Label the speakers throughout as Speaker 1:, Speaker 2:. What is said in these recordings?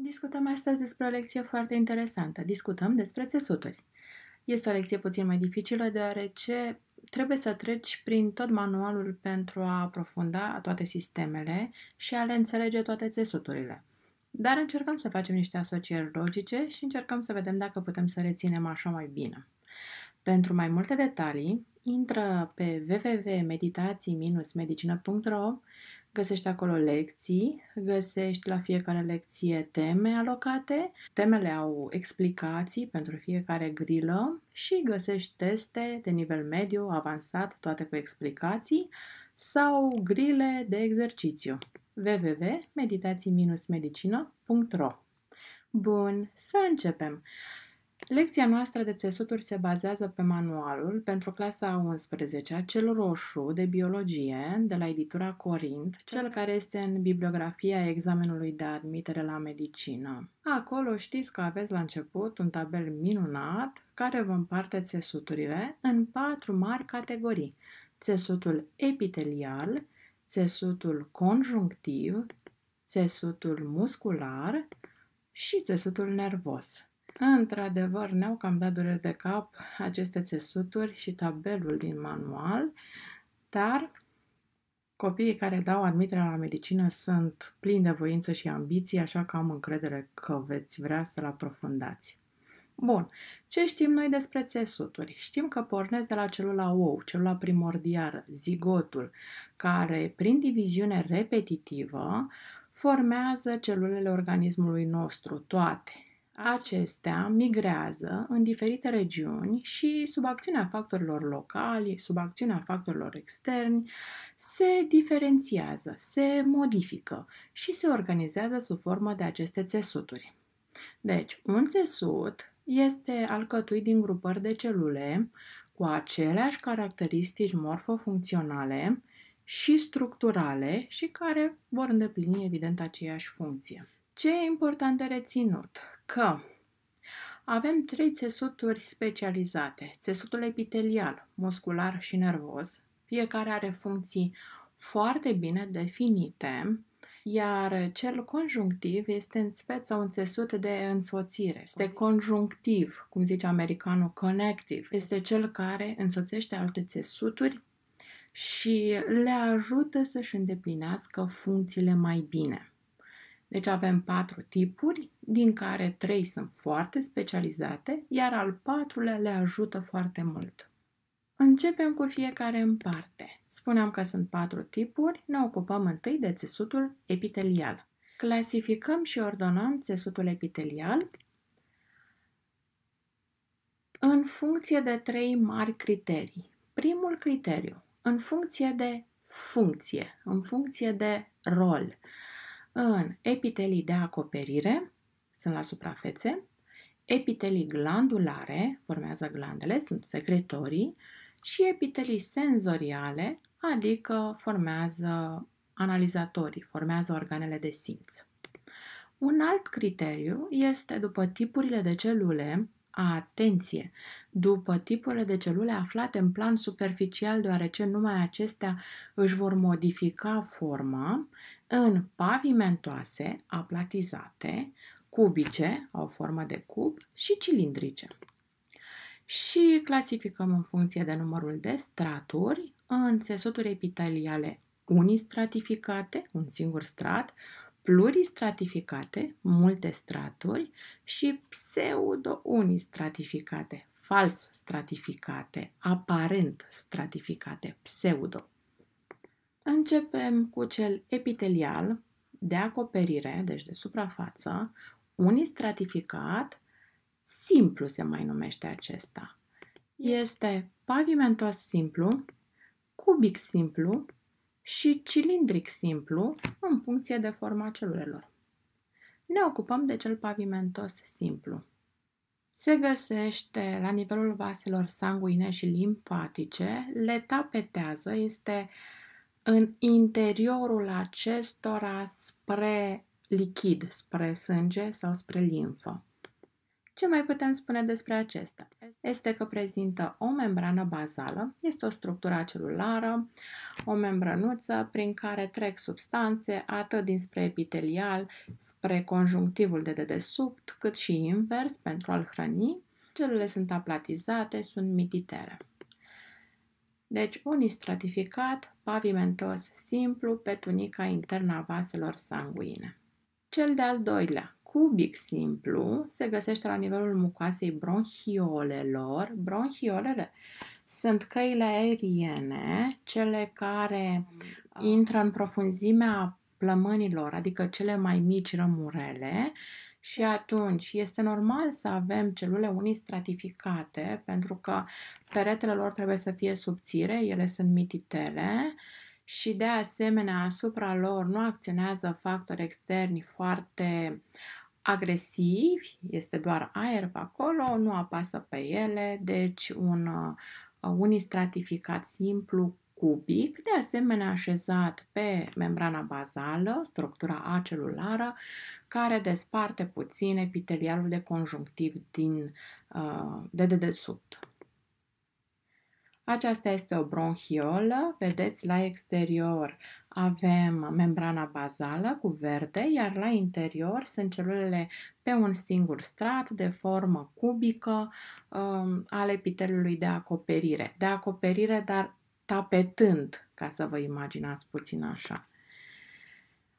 Speaker 1: Discutăm astăzi despre o lecție foarte interesantă. Discutăm despre țesuturi. Este o lecție puțin mai dificilă deoarece trebuie să treci prin tot manualul pentru a aprofunda toate sistemele și a le înțelege toate țesuturile. Dar încercăm să facem niște asocieri logice și încercăm să vedem dacă putem să reținem așa mai bine. Pentru mai multe detalii, intră pe www.meditații-medicină.ro Găsești acolo lecții, găsești la fiecare lecție teme alocate, temele au explicații pentru fiecare grilă și găsești teste de nivel mediu, avansat, toate cu explicații sau grile de exercițiu wwwmeditații medicinaro Bun, să începem! Lecția noastră de țesuturi se bazează pe manualul pentru clasa 11 cel roșu de biologie de la editura Corint, cel care este în bibliografia examenului de admitere la medicină. Acolo știți că aveți la început un tabel minunat care vă împarte țesuturile în patru mari categorii. Țesutul epitelial, țesutul conjunctiv, țesutul muscular și țesutul nervos. Într-adevăr, ne-au cam dat dureri de cap aceste țesuturi și tabelul din manual, dar copiii care dau admiterea la medicină sunt plini de voință și ambiții, așa că am încredere că veți vrea să-l aprofundați. Bun, ce știm noi despre țesuturi? Știm că pornesc de la celula ou, celula primordială, zigotul, care prin diviziune repetitivă formează celulele organismului nostru, toate, Acestea migrează în diferite regiuni și sub acțiunea factorilor locali, sub acțiunea factorilor externi, se diferențiază, se modifică și se organizează sub formă de aceste țesuturi. Deci, un țesut este alcătuit din grupări de celule cu aceleași caracteristici morfofuncționale și structurale și care vor îndeplini, evident, aceeași funcție. Ce e important de reținut? că avem trei țesuturi specializate, țesutul epitelial, muscular și nervos, fiecare are funcții foarte bine definite, iar cel conjunctiv este în speță un țesut de însoțire. Este conjunctiv, cum zice americanul connective. Este cel care însoțește alte țesuturi și le ajută să-și îndeplinească funcțiile mai bine. Deci avem patru tipuri, din care trei sunt foarte specializate, iar al patrulea le ajută foarte mult. Începem cu fiecare în parte. Spuneam că sunt patru tipuri, ne ocupăm întâi de țesutul epitelial. Clasificăm și ordonăm țesutul epitelial în funcție de trei mari criterii. Primul criteriu, în funcție de funcție, în funcție de rol în epitelii de acoperire, sunt la suprafețe, epitelii glandulare, formează glandele, sunt secretorii, și epitelii senzoriale, adică formează analizatorii, formează organele de simț. Un alt criteriu este după tipurile de celule, atenție, după tipurile de celule aflate în plan superficial, deoarece numai acestea își vor modifica forma, în pavimentoase aplatizate, cubice, au formă de cub, și cilindrice. Și clasificăm în funcție de numărul de straturi în țesuturi epiteliale unistratificate, un singur strat, pluristratificate, multe straturi și pseudo-unistratificate, fals stratificate, aparent stratificate, pseudo. Începem cu cel epitelial de acoperire, deci de suprafață, unistratificat, simplu se mai numește acesta. Este pavimentos simplu, cubic simplu și cilindric simplu în funcție de forma celulelor. Ne ocupăm de cel pavimentos simplu. Se găsește la nivelul vaselor sanguine și limfatice, le tapetează, este uh, în interiorul acestora spre lichid, spre sânge sau spre limfă. Ce mai putem spune despre acesta? Este că prezintă o membrană bazală, este o structură celulară, o membranuță prin care trec substanțe atât dinspre epitelial, spre conjunctivul de dedesubt, cât și invers pentru a-l hrăni. Celule sunt aplatizate, sunt mititere deci unistratificat, pavimentos, simplu, pe tunica internă a vaselor sanguine. Cel de-al doilea, cubic simplu, se găsește la nivelul mucoasei bronhiolelor. Bronhiolele sunt căile aeriene, cele care intră în profunzimea plămânilor, adică cele mai mici rămurele, și atunci este normal să avem celule unii stratificate, pentru că peretele lor trebuie să fie subțire, ele sunt mititele și de asemenea asupra lor nu acționează factori externi foarte agresivi, este doar aer pe acolo, nu apasă pe ele, deci un uh, unistratificat simplu cubic, de asemenea așezat pe membrana bazală, structura acelulară, care desparte puțin epitelialul de conjunctiv din, uh, de dedesubt. Aceasta este o bronhiolă, vedeți la exterior avem membrana bazală cu verde, iar la interior sunt celulele pe un singur strat de formă cubică um, al epitelului de acoperire. De acoperire, dar tapetând, ca să vă imaginați puțin așa.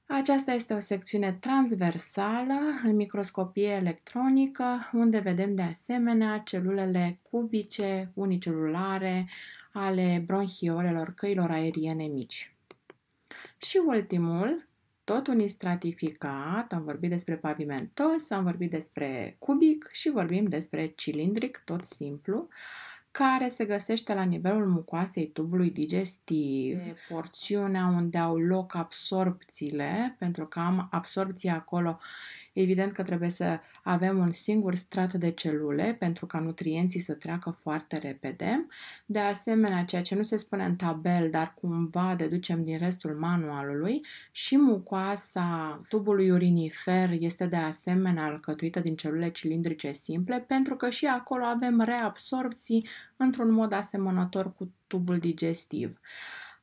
Speaker 1: Aceasta este o secțiune transversală în microscopie electronică, unde vedem de asemenea celulele cubice, unicelulare, ale bronhiolelor căilor aeriene mici. Și ultimul, tot unistratificat, am vorbit despre pavimentos, am vorbit despre cubic și vorbim despre cilindric, tot simplu. Uh, care se găsește la nivelul mucoasei tubului digestiv, e porțiunea unde au loc absorpțiile, pentru că am absorpție acolo Evident că trebuie să avem un singur strat de celule pentru ca nutrienții să treacă foarte repede. De asemenea, ceea ce nu se spune în tabel, dar cumva deducem din restul manualului, și mucoasa tubului urinifer este de asemenea alcătuită din celule cilindrice simple, pentru că și acolo avem reabsorpții într-un mod asemănător cu tubul digestiv.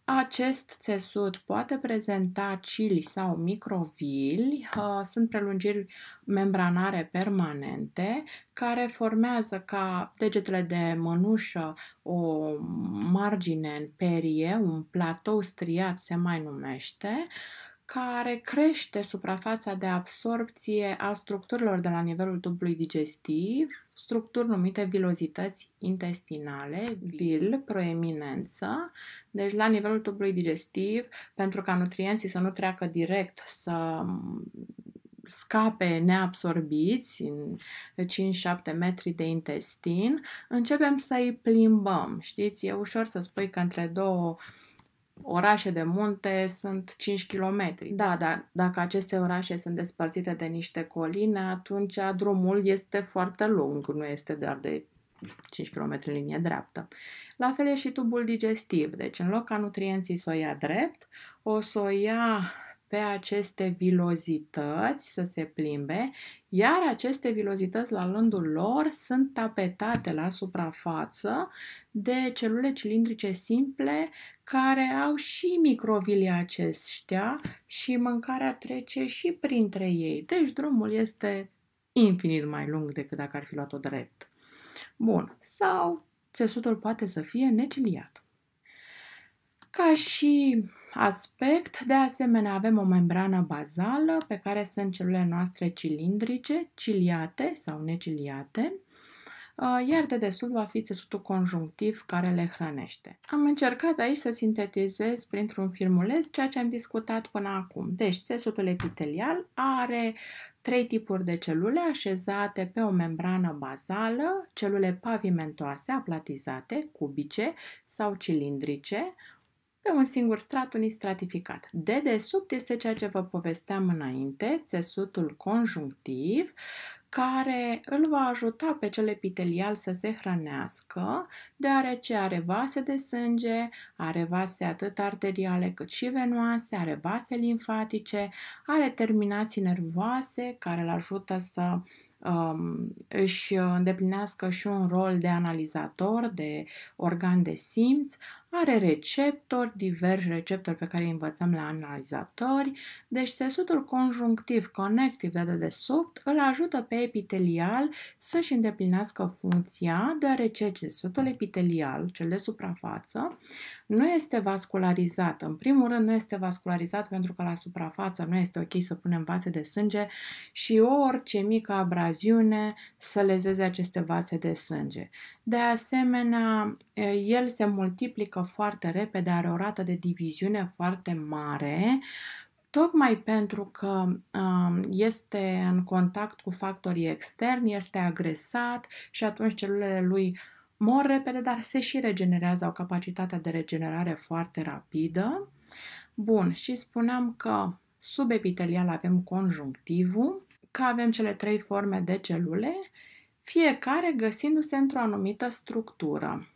Speaker 1: Acest țesut poate prezenta cili sau microvili, uh, sunt prelungiri membranare permanente care formează ca degetele de mănușă o margine în perie, un platou striat se mai numește, care crește suprafața de absorpție a structurilor de la nivelul tubului digestiv, structuri numite vilozități intestinale, vil, proeminență, deci la nivelul tubului digestiv, pentru ca nutrienții să nu treacă direct să scape neabsorbiți în 5-7 metri de intestin, începem să îi plimbăm. Știți, e ușor să spui că între două uh, orașe de munte sunt 5 km. Da, dar dacă aceste orașe sunt despărțite de niște coline, atunci drumul este foarte lung, nu este doar de 5 km în linie dreaptă. La fel e și tubul digestiv, deci în loc ca nutrienții să o ia drept, o să o ia pe aceste vilozități să se plimbe, iar aceste vilozități la rândul lor sunt tapetate la suprafață de celule cilindrice simple care au și microvilii aceștia și mâncarea trece și printre ei. Deci drumul este infinit mai lung decât dacă ar fi luat-o drept. Bun, sau țesutul poate să fie neciliat. Ca și aspect. De asemenea, avem o membrană bazală pe care sunt celulele noastre cilindrice, ciliate sau neciliate, uh, iar de desubt va fi țesutul conjunctiv care le hrănește. Am încercat aici să sintetizez printr-un filmuleț ceea ce am discutat până acum. Deci, țesutul epitelial are trei tipuri de celule așezate pe o membrană bazală, celule pavimentoase, aplatizate, cubice sau cilindrice, pe un singur strat unistratificat. Dedesubt este ceea ce vă povesteam înainte, țesutul conjunctiv, care îl va ajuta pe cel epitelial să se hrănească, deoarece are vase de sânge, are vase atât arteriale cât și venoase, are vase limfatice, are terminații nervoase care îl ajută să um, își îndeplinească și un rol de analizator, de organ de simț, are receptori, diversi receptori pe care îi învățăm la analizatori, deci sesutul conjunctiv conectiv de dedesubt îl ajută pe epitelial să-și îndeplinească funcția, deoarece sesutul epitelial, cel de suprafață, nu este vascularizat. În primul rând, nu este vascularizat pentru că la suprafață nu este ok să punem vase de sânge și orice mică abraziune să lezeze aceste vase de sânge. De asemenea, el se multiplică foarte repede, are o rată de diviziune foarte mare, tocmai pentru că este în contact cu factorii externi, este agresat și atunci celulele lui mor repede, dar se și regenerează, au capacitatea de regenerare foarte rapidă. Bun, și spuneam că sub epitelial avem conjunctivul, că avem cele trei forme de celule, fiecare găsindu-se într-o anumită structură.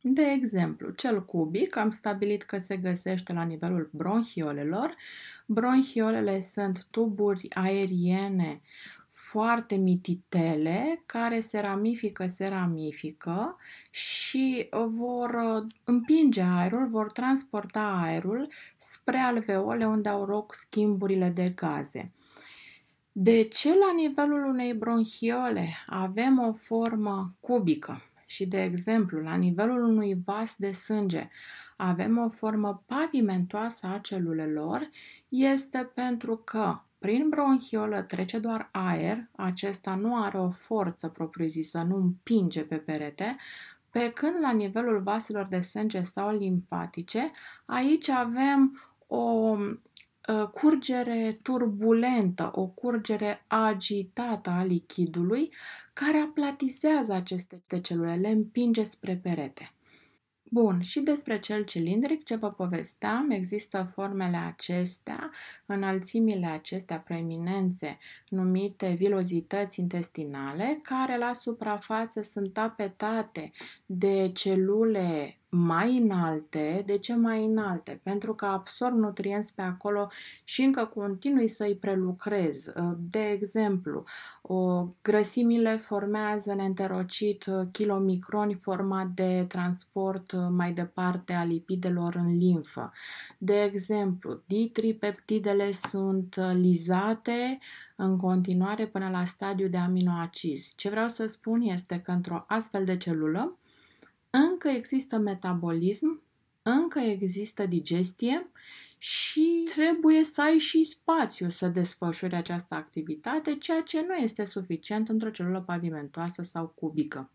Speaker 1: De exemplu, cel cubic am stabilit că se găsește la nivelul bronhiolelor. Bronhiolele sunt tuburi aeriene foarte mititele care se ramifică, se ramifică și vor uh, împinge aerul, vor transporta aerul spre alveole unde au loc schimburile de gaze. De ce la nivelul unei bronhiole avem o formă cubică? și, de exemplu, la nivelul unui vas de sânge avem o formă pavimentoasă a celulelor, este pentru că prin bronhiolă trece doar aer, acesta nu are o forță propriu-zisă, nu împinge pe perete, pe când la nivelul vaselor de sânge sau limfatice, aici avem o ă, curgere turbulentă, o curgere agitată a lichidului, care aplatizează aceste celule, le împinge spre perete. Bun, și despre cel cilindric ce vă povesteam, există formele acestea înălțimile acestea preeminențe, numite vilozități intestinale, care la suprafață sunt tapetate de celule mai înalte. De ce mai înalte? Pentru că absorb nutrienți pe acolo și încă continui să-i prelucrez. Uh, de exemplu, grăsimile formează în enterocit kilomicroni uh, format de transport uh, mai departe a lipidelor în limfă. De exemplu, ditripeptidele ele sunt uh, lizate în continuare până la stadiu de aminoacizi. Ce vreau să spun este că într-o astfel de celulă încă există metabolism, încă există digestie și trebuie să ai și spațiu să desfășuri această activitate, ceea ce nu este suficient într-o celulă pavimentoasă sau cubică.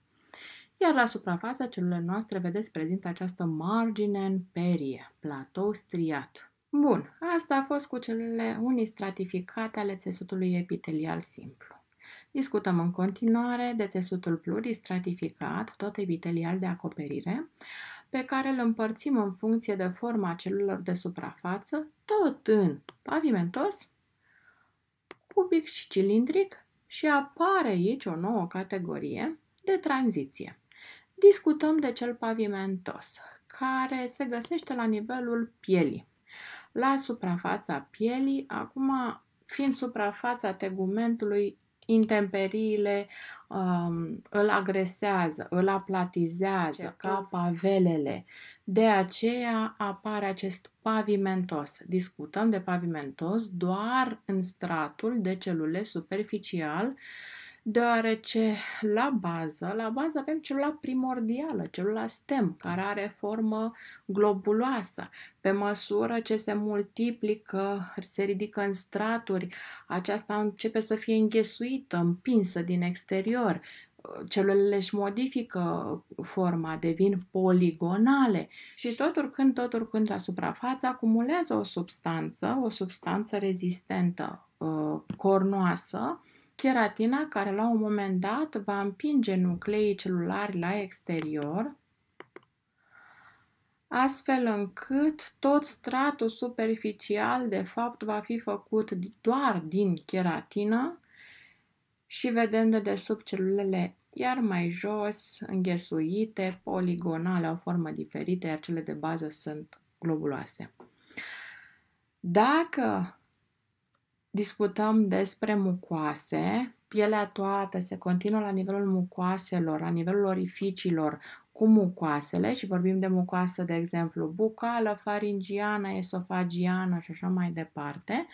Speaker 1: Iar la suprafața celulei noastre, vedeți, prezintă această margine în perie, platou striat. Bun, asta a fost cu celulele unistratificate ale țesutului epitelial simplu. Discutăm în continuare de țesutul pluristratificat, tot epitelial de acoperire, pe care îl împărțim în funcție de forma celulelor de suprafață, tot în pavimentos, cubic și cilindric și apare aici o nouă categorie de tranziție. Discutăm de cel pavimentos, care se găsește la nivelul pielii la suprafața pielii. Acum, fiind suprafața tegumentului, intemperiile um, îl agresează, îl aplatizează Ce ca pavelele. De aceea apare acest pavimentos. Discutăm de pavimentos doar în stratul de celule superficial uh, deoarece la bază, la bază avem celula primordială, celula stem, care are formă globuloasă. Pe măsură ce se multiplică, se ridică în straturi, aceasta începe să fie înghesuită, împinsă din exterior, celulele își modifică forma, devin poligonale și tot urcând, tot urcând la suprafață, acumulează o substanță, o substanță rezistentă, uh, cornoasă, Cheratina care la un moment dat va împinge nucleii celulari la exterior, astfel încât tot stratul superficial de fapt va fi făcut doar din cheratină și vedem de sub celulele iar mai jos înghesuite, poligonale, au formă diferită, iar cele de bază sunt globuloase. Dacă discutăm despre mucoase. Pielea toată se continuă la nivelul mucoaselor, la nivelul orificiilor, cu mucoasele și vorbim de mucoasă, de exemplu, bucală, faringiană, esofagiană și așa mai departe,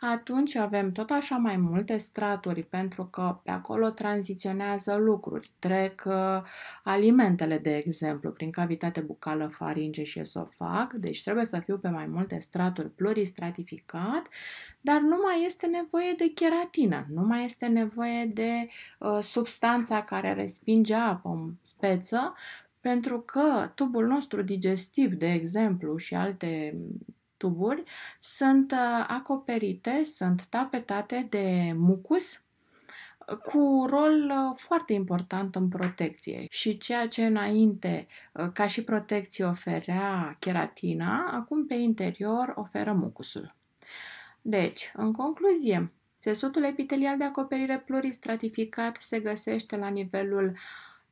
Speaker 1: atunci avem tot așa mai multe straturi pentru că pe acolo tranziționează lucruri. Trec uh, alimentele, de exemplu, prin cavitate bucală, faringe și esofag, deci trebuie să fiu pe mai multe straturi pluristratificat, dar nu mai este nevoie de cheratină, nu mai este nevoie de uh, substanța care respinge apă în speță, pentru că tubul nostru digestiv, de exemplu, și alte tuburi sunt uh, acoperite, sunt tapetate de mucus cu rol uh, foarte important în protecție și ceea ce înainte uh, ca și protecție oferea cheratina, acum pe interior oferă mucusul. Deci, în concluzie, țesutul epitelial de acoperire pluristratificat se găsește la nivelul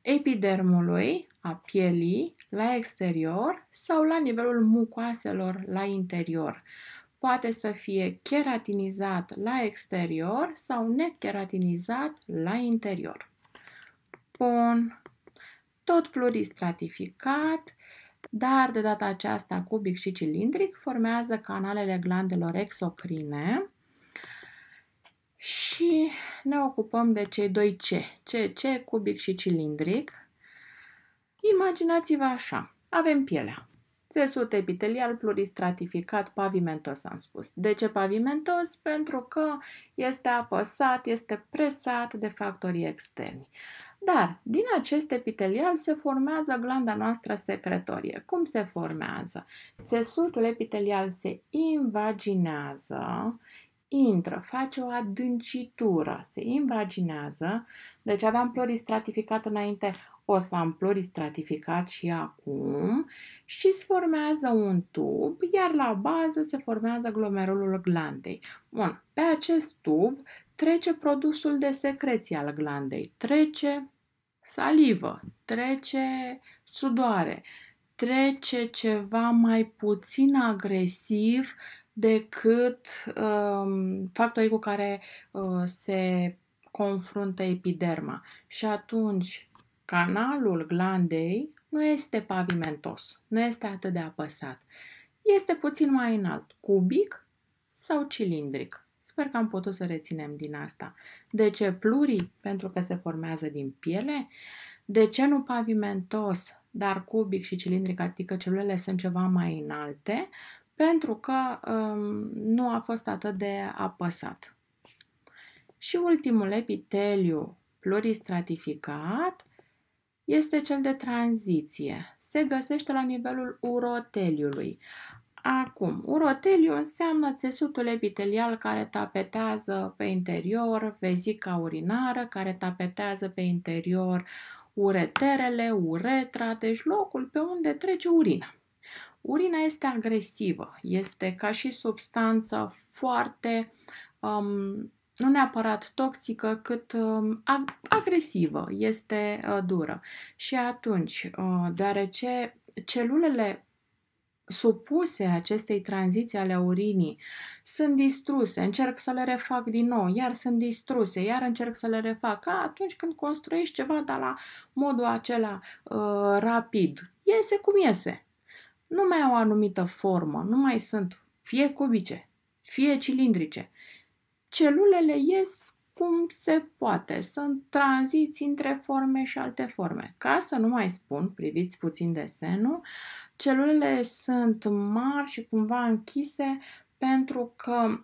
Speaker 1: epidermului, a pielii, la exterior sau la nivelul mucoaselor la interior. Poate să fie keratinizat la exterior sau nekeratinizat la interior. Bun. Tot pluristratificat, dar de data aceasta cubic și cilindric, formează canalele glandelor exocrine, și ne ocupăm de cei doi C, C, cubic și cilindric. Imaginați-vă așa, avem pielea, țesut epitelial pluristratificat pavimentos, am spus. De ce pavimentos? Pentru că este apăsat, este presat de factorii externi. Dar din acest epitelial se formează glanda noastră secretorie. Cum se formează? Țesutul epitelial se invaginează, intră, face o adâncitură, se invaginează, deci aveam stratificat înainte, o să am stratificat și acum și se formează un tub, iar la bază se formează glomerulul glandei. Bun, pe acest tub trece produsul de secreție al glandei, trece salivă, trece sudoare, trece ceva mai puțin agresiv decât um, factorii cu care uh, se confruntă epiderma. Și atunci canalul glandei nu este pavimentos, nu este atât de apăsat. Este puțin mai înalt, cubic sau cilindric. Sper că am putut să reținem din asta. De ce plurii? Pentru că se formează din piele. De ce nu pavimentos, dar cubic și cilindric, adică celulele sunt ceva mai înalte? pentru că um, nu a fost atât de apăsat. Și ultimul epiteliu pluristratificat este cel de tranziție. Se găsește la nivelul uroteliului. Acum, uroteliu înseamnă țesutul epitelial care tapetează pe interior vezica urinară, care tapetează pe interior ureterele, uretra, deci locul pe unde trece urina. Urina este agresivă, este ca și substanță foarte, um, nu neapărat toxică, cât um, agresivă, este uh, dură. Și atunci, uh, deoarece celulele supuse acestei tranziții ale urinii sunt distruse, încerc să le refac din nou, iar sunt distruse, iar încerc să le refac, ca atunci când construiești ceva, dar la modul acela uh, rapid. Iese cum iese nu mai au o anumită formă, nu mai sunt fie cubice, fie cilindrice. Celulele ies cum se poate, sunt tranziți între forme și alte forme. Ca să nu mai spun, priviți puțin desenul, celulele sunt mari și cumva închise pentru că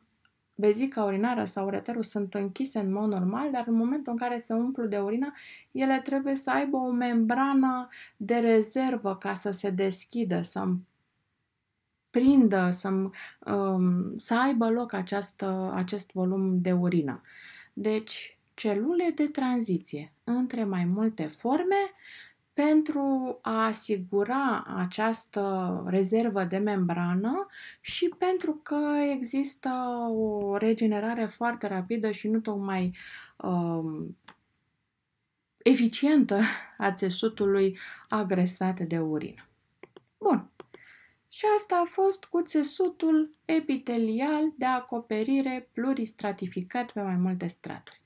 Speaker 1: vezica urinară sau ureterul sunt închise în mod normal, dar în momentul în care se umplu de urină, ele trebuie să aibă o membrană de rezervă ca să se deschidă, să prindă, să, um, să aibă loc această, acest volum de urină. Deci, celule de tranziție între mai multe forme pentru a asigura această rezervă de membrană și pentru că există o regenerare foarte rapidă și nu tocmai uh, eficientă a țesutului agresat de urină. Bun. Și asta a fost cu țesutul epitelial de acoperire pluristratificat pe mai multe straturi.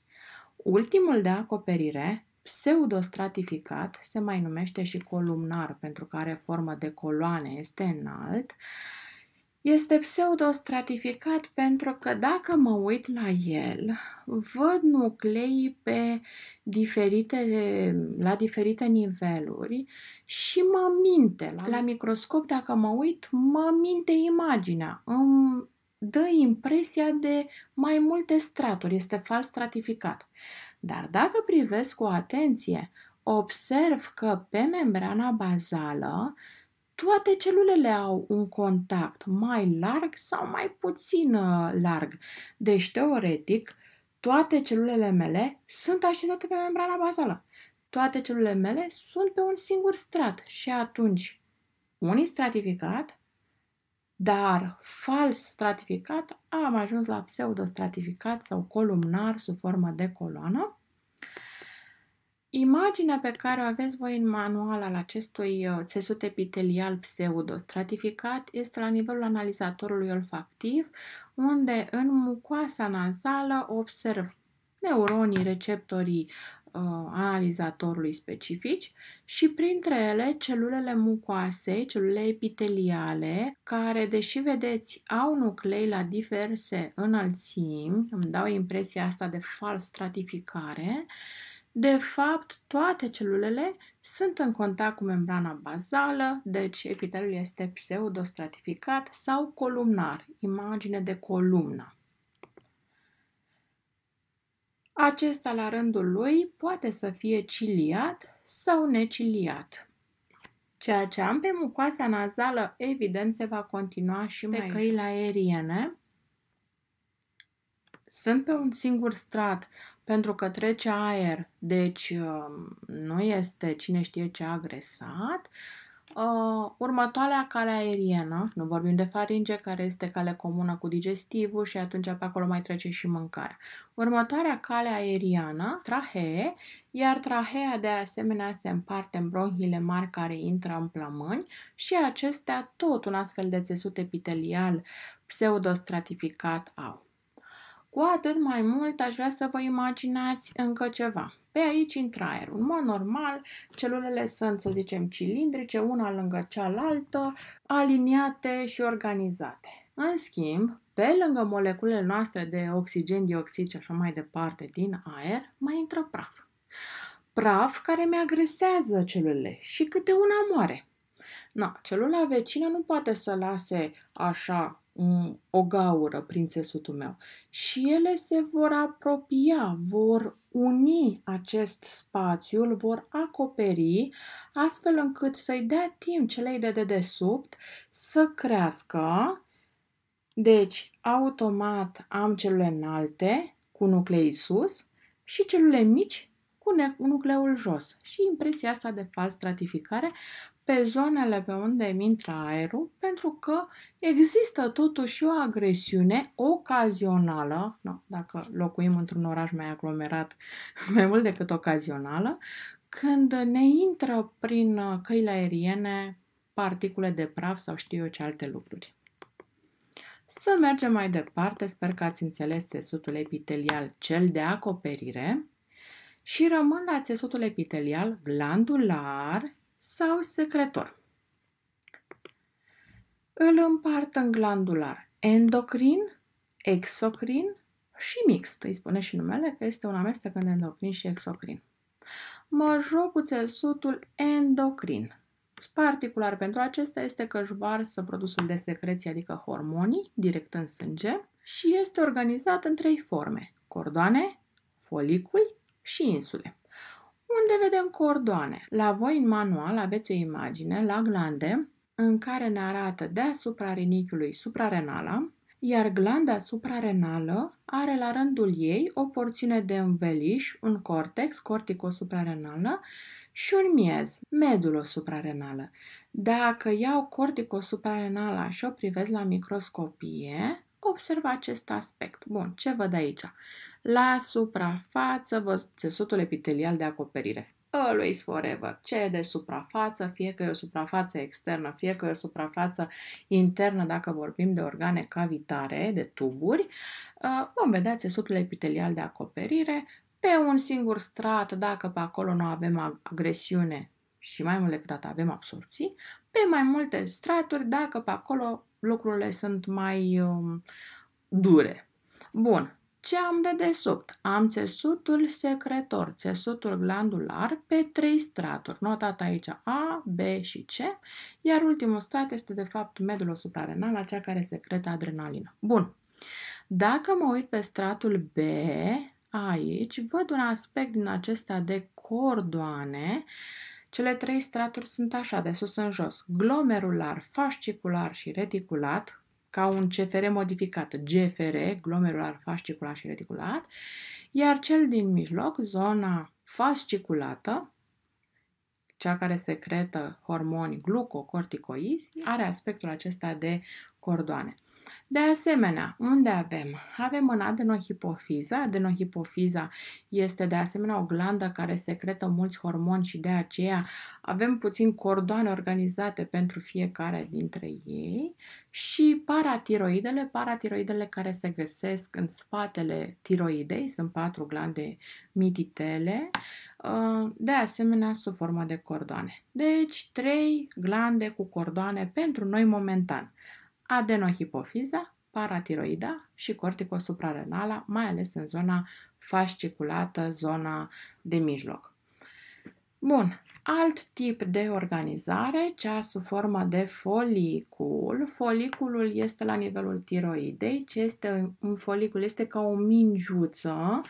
Speaker 1: Ultimul de acoperire, Pseudostratificat se mai numește și columnar pentru că are formă de coloane, este înalt. Este pseudostratificat pentru că dacă mă uit la el, văd nucleii pe diferite, la diferite niveluri și mă minte. La, la microscop, dacă mă uit, mă minte imaginea. Îmi dă impresia de mai multe straturi, este fals stratificat. Dar dacă privesc cu atenție, observ că pe membrana bazală toate celulele au un contact mai larg sau mai puțin ă, larg. Deci, teoretic, toate celulele mele sunt așezate pe membrana bazală. Toate celulele mele sunt pe un singur strat și atunci unii stratificat dar fals stratificat, am ajuns la pseudostratificat sau columnar sub formă de coloană. Imaginea pe care o aveți voi în manual al acestui uh, țesut epitelial pseudostratificat este la nivelul analizatorului olfactiv, unde în mucoasa nazală observ neuronii receptorii Uh, analizatorului specifici și printre ele celulele mucoase, celulele epiteliale, care, deși vedeți, au nuclei la diverse înălțimi, îmi dau impresia asta de fals stratificare, de fapt, toate celulele sunt în contact cu membrana bazală, deci epitelul este pseudostratificat sau columnar, imagine de columnă. Acesta, la rândul lui, poate să fie ciliat sau neciliat. Ceea ce am pe mucoasa nazală, evident, se va continua și pe mai căile aeriene. Sunt pe un singur strat, pentru că trece aer, deci uh, nu este cine știe ce agresat, Uh, următoarea cale aeriană, nu vorbim de faringe, care este cale comună cu digestivul și atunci pe acolo mai trece și mâncarea. Următoarea cale aeriană, trahee, iar trahea de asemenea se împarte în bronhile mari care intră în plămâni și acestea tot un astfel de țesut epitelial pseudostratificat au. Cu atât mai mult aș vrea să vă imaginați încă ceva. Pe aici intră aerul, În mod normal, celulele sunt, să zicem, cilindrice, una lângă cealaltă, aliniate și organizate. În schimb, pe lângă moleculele noastre de oxigen, dioxid și așa mai departe din aer, mai intră praf. Praf care mi agresează celulele și câte una moare. Na, celula vecină nu poate să lase așa o gaură, prințesutul meu. Și ele se vor apropia, vor uni acest spațiu, îl vor acoperi, astfel încât să-i dea timp celei de dedesubt să crească. Deci, automat am celule înalte cu nuclei sus și celule mici cu nucleul jos. Și impresia asta de fals stratificare pe zonele pe unde îmi intră aerul, pentru că există totuși o agresiune ocazională, no, dacă locuim într-un oraș mai aglomerat, mai mult decât ocazională, când ne intră prin uh, căile aeriene particule de praf sau știu eu ce alte lucruri. Să mergem mai departe, sper că ați înțeles tesutul epitelial cel de acoperire și rămân la țesutul epitelial glandular sau secretor. Îl împart în glandular endocrin, exocrin și mixt. Îi spune și numele că este un amestec între endocrin și exocrin. Mă joc cu țesutul endocrin. Particular pentru acesta este că își varsă produsul de secreție, adică hormonii, direct în sânge și este organizat în trei forme, cordoane, folicul și insule unde vedem cordoane? La voi în manual aveți o imagine la glande în care ne arată deasupra rinichiului suprarenala, iar glanda suprarenală are la rândul ei o porțiune de înveliș, un cortex, corticosuprarenală și un miez, medulosuprarenală. Dacă iau corticosuprarenala și o privesc la microscopie, observ acest aspect. Bun, ce văd aici? la suprafață, vă, țesutul epitelial de acoperire. Always forever. Ce e de suprafață, fie că e o suprafață externă, fie că e o suprafață internă, dacă vorbim de organe cavitare, de tuburi, uh, vom vedea țesutul epitelial de acoperire pe un singur strat, dacă pe acolo nu avem agresiune și mai mult decât atât avem absorpții, pe mai multe straturi, dacă pe acolo lucrurile sunt mai um, dure. Bun, ce am de desubt? Am țesutul secretor, țesutul glandular, pe trei straturi, notat aici A, B și C, iar ultimul strat este de fapt medul suprarenal, acea care secretă adrenalină. Bun, dacă mă uit pe stratul B, aici, văd un aspect din acesta de cordoane, cele trei straturi sunt așa, de sus în jos, glomerular, fascicular și reticulat, ca un CFR modificat, GFR, glomerular fasciculat și reticulat, iar cel din mijloc, zona fasciculată, cea care secretă hormoni glucocorticoizi, are aspectul acesta de cordoane. De asemenea, unde avem? Avem în adenohipofiza. Adenohipofiza este de asemenea o glandă care secretă mulți hormoni și de aceea avem puțin cordoane organizate pentru fiecare dintre ei și paratiroidele, paratiroidele care se găsesc în spatele tiroidei, sunt patru glande mititele, uh, de asemenea sub formă de cordoane. Deci, trei glande cu cordoane pentru noi momentan adenohipofiza, paratiroida și corticosuprarenala, mai ales în zona fasciculată, zona de mijloc. Bun, alt tip de organizare, cea sub formă de folicul. Foliculul este la nivelul tiroidei, ce este un folicul este ca o mingiuță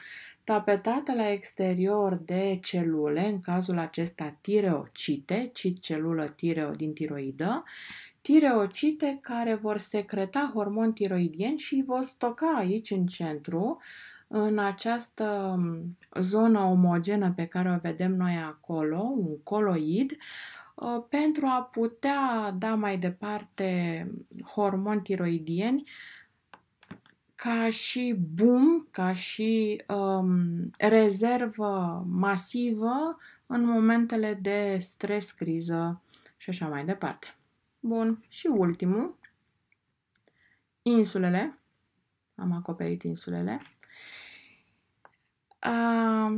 Speaker 1: tapetată la exterior de celule, în cazul acesta tireocite, cit celulă tireo din tiroidă, tireocite care vor secreta hormon tiroidien și îi vor stoca aici în centru, în această um, zonă omogenă pe care o vedem noi acolo, un coloid, uh, pentru a putea da mai departe hormon tiroidien ca și boom, ca și um, rezervă masivă în momentele de stres, criză și așa mai departe. Bun. Și ultimul. Insulele. Am acoperit insulele. A,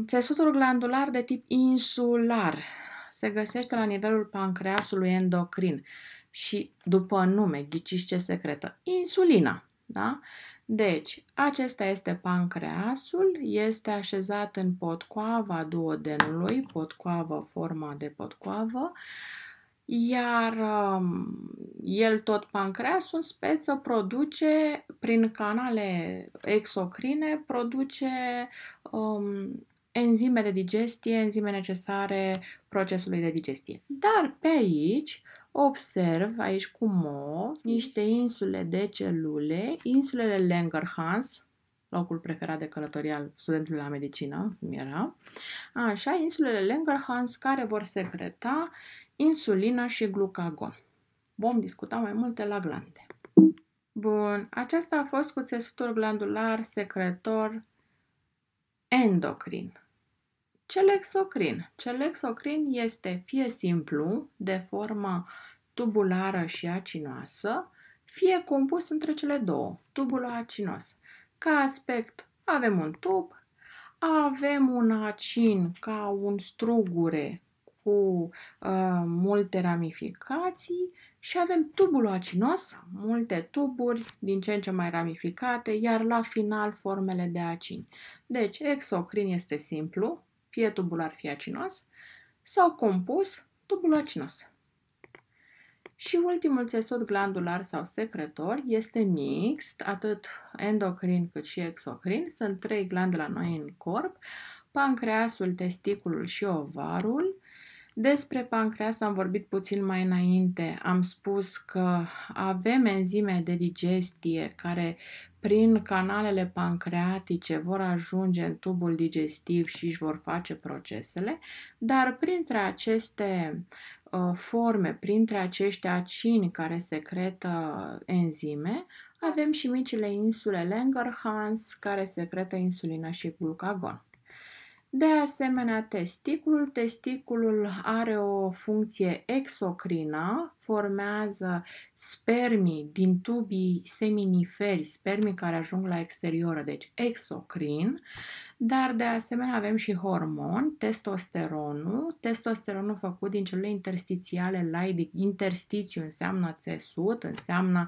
Speaker 1: țesutul glandular de tip insular se găsește la nivelul pancreasului endocrin și după nume ghiciți ce secretă? Insulina. Da? Deci, acesta este pancreasul, este așezat în potcoava duodenului, potcoavă, forma de potcoavă, iar um, el tot pancreasul spre să produce prin canale exocrine produce um, enzime de digestie, enzime necesare procesului de digestie. Dar pe aici observ, aici cu mo, niște insule de celule, insulele Langerhans, locul preferat de călătorie al studentului la medicină, cum era. Așa, insulele Langerhans care vor secreta insulină și glucagon. Vom discuta mai multe la glande. Bun, aceasta a fost cu țesutul glandular secretor endocrin. Cel exocrin. Cel exocrin este fie simplu, de forma tubulară și acinoasă, fie compus între cele două, tubul acinos Ca aspect avem un tub, avem un acin ca un strugure cu uh, multe ramificații și avem tubul acinos, multe tuburi din ce în ce mai ramificate, iar la final formele de acini. Deci, exocrin este simplu, fie tubular, fie acinos, sau compus, tubul acinos. Și ultimul țesut glandular sau secretor este mixt, atât endocrin cât și exocrin. Sunt trei glande la noi în corp, pancreasul, testiculul și ovarul. Despre pancreas am vorbit puțin mai înainte. Am spus că avem enzime de digestie care prin canalele pancreatice vor ajunge în tubul digestiv și își vor face procesele, dar printre aceste ă, forme, printre acești acini care secretă enzime, avem și micile insule Langerhans care secretă insulină și glucagon. De asemenea, testiculul. Testiculul are o funcție exocrină, formează spermii din tubii seminiferi, spermii care ajung la exterioră, deci exocrin, dar de asemenea avem și hormon, testosteronul, testosteronul făcut din celule interstițiale laidic, interstițiu înseamnă țesut, înseamnă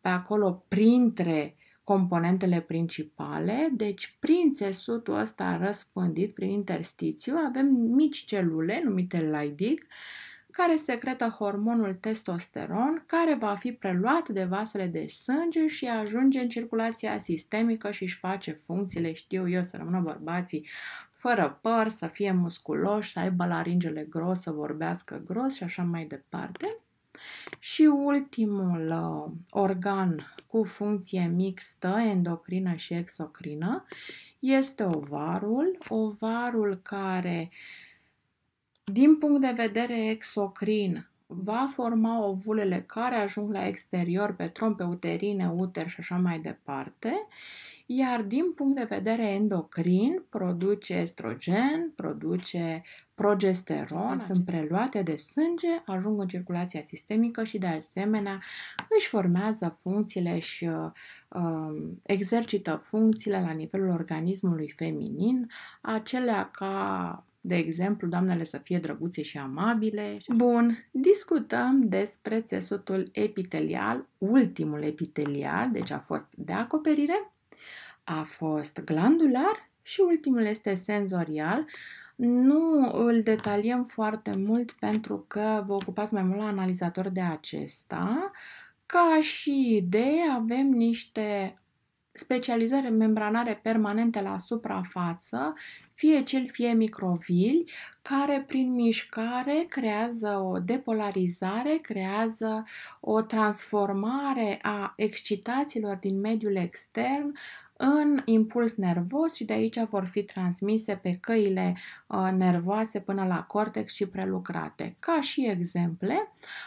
Speaker 1: pe acolo printre componentele principale, deci prin țesutul ăsta răspândit, prin interstițiu, avem mici celule numite laidic, care secretă hormonul testosteron, care va fi preluat de vasele de sânge și ajunge în circulația sistemică și își face funcțiile, știu eu, să rămână bărbații fără păr, să fie musculoși, să aibă laringele gros, să vorbească gros și așa mai departe. Și ultimul uh, organ cu funcție mixtă, endocrină și exocrină, este ovarul, ovarul care, din punct de vedere exocrin, va forma ovulele care ajung la exterior pe trompe uterine, uter și așa mai departe, iar din punct de vedere endocrin produce estrogen, produce progesteron sunt preluate de sânge, ajung în circulația sistemică și de asemenea își formează funcțiile și uh, um, exercită funcțiile la nivelul organismului feminin, acelea ca de exemplu, doamnele să fie drăguțe și amabile. Bun, discutăm despre țesutul epitelial, ultimul epitelial, deci a fost de acoperire, a fost glandular și ultimul este senzorial, nu îl detaliem foarte mult pentru că vă ocupați mai mult la analizator de acesta. Ca și idee, avem niște specializare membranare permanente la suprafață, fie cel fie microvili, care prin mișcare creează o depolarizare, creează o transformare a excitațiilor din mediul extern în impuls nervos și de aici vor fi transmise pe căile uh, nervoase până la cortex și prelucrate. Ca și exemple,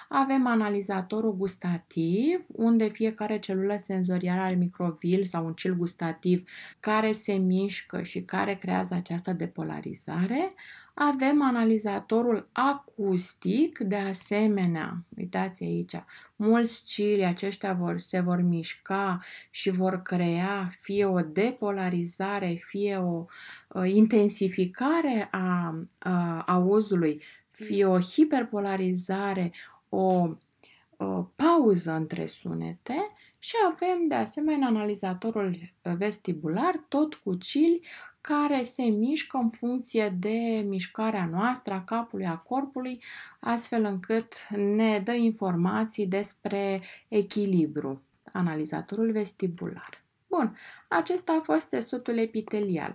Speaker 1: avem analizatorul gustativ, unde fiecare celulă senzorială al microvil sau un cil gustativ care se mișcă și care creează această depolarizare, avem analizatorul acustic, de asemenea, uitați aici, mulți cili aceștia vor, se vor mișca și vor crea fie o depolarizare, fie o uh, intensificare a uh, auzului, fie o hiperpolarizare, o uh, pauză între sunete și avem de asemenea analizatorul uh, vestibular, tot cu cili, care se mișcă în funcție de mișcarea noastră, a capului, a corpului, astfel încât ne dă informații despre echilibru, analizatorul vestibular. Bun, acesta a fost tesutul epitelial.